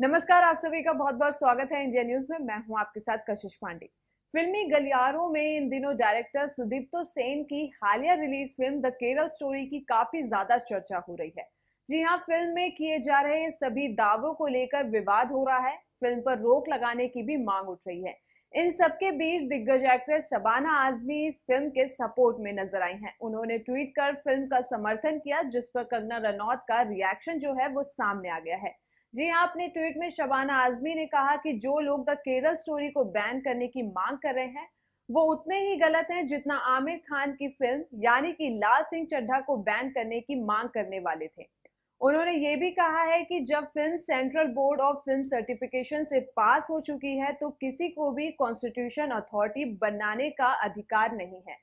नमस्कार आप सभी का बहुत बहुत स्वागत है इंडिया न्यूज में मैं हूं आपके साथ कशिश पांडे फिल्मी गलियारों में इन दिनों डायरेक्टर सुदीप्तो सेन की हालिया release film the Kerala story की काफी ज्यादा चर्चा हो रही है जी हाँ फिल्म में किए जा रहे सभी दावों को लेकर विवाद हो रहा है फिल्म पर रोक लगाने की भी मांग उठ रही है इन सबके बीच दिग्गज एक्ट्रेस शबाना आजमी इस फिल्म के सपोर्ट में नजर आई हैं उन्होंने ट्वीट कर फिल्म का समर्थन किया जिस पर कंगना रनौत का रिएक्शन जो है वो सामने आ गया है जी हाँ अपने ट्वीट में शबाना आजमी ने कहा कि जो लोग द केरल स्टोरी को बैन करने की मांग कर रहे हैं वो उतने ही गलत हैं जितना आमिर खान की फिल्म यानी कि लाल सिंह चड्ढा को बैन करने की मांग करने वाले थे उन्होंने ये भी कहा है कि जब film central board of film certification से पास हो चुकी है तो किसी को भी कॉन्स्टिट्यूशन अथॉरिटी बनाने का अधिकार नहीं है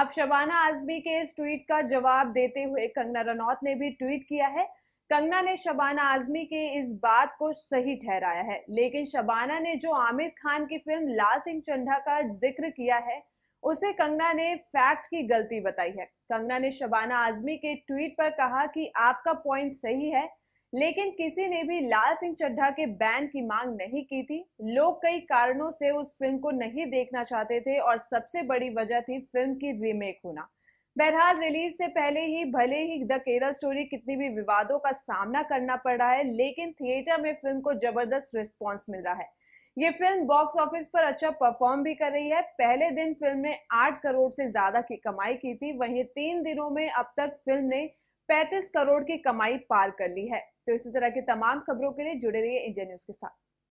अब शबाना आजमी के इस ट्वीट का जवाब देते हुए कंगना रनौत ने भी ट्वीट किया है कंगना ने शबाना आजमी की इस बात को सही ठहराया है लेकिन शबाना ने जो आमिर खान की फिल्म लाल सिंह चंडा का जिक्र किया है उसे कंगना ने फैक्ट की गलती बताई है कंगना ने शबाना आजमी के ट्वीट पर कहा कि आपका पॉइंट सही है लेकिन किसी ने भी लाल सिंह चड्ढा के बैन की मांग नहीं की थी लोग कई कारणों से उस फिल्म को नहीं देखना चाहते थे और सबसे बड़ी वजह थी फिल्म की रीमेक होना बहरहाल रिलीज से पहले ही भले ही द केरल स्टोरी कितनी भी विवादों का सामना करना पड़ रहा है लेकिन थिएटर में फिल्म को जबरदस्त रिस्पॉन्स मिल रहा है ये फिल्म बॉक्स ऑफिस पर अच्छा परफॉर्म भी कर रही है पहले दिन फिल्म ने 8 करोड़ से ज्यादा की कमाई की थी वहीं तीन दिनों में अब तक फिल्म ने 35 करोड़ की कमाई पार कर ली है तो इसी तरह की तमाम खबरों के लिए जुड़े रहिए इंडिया न्यूज के साथ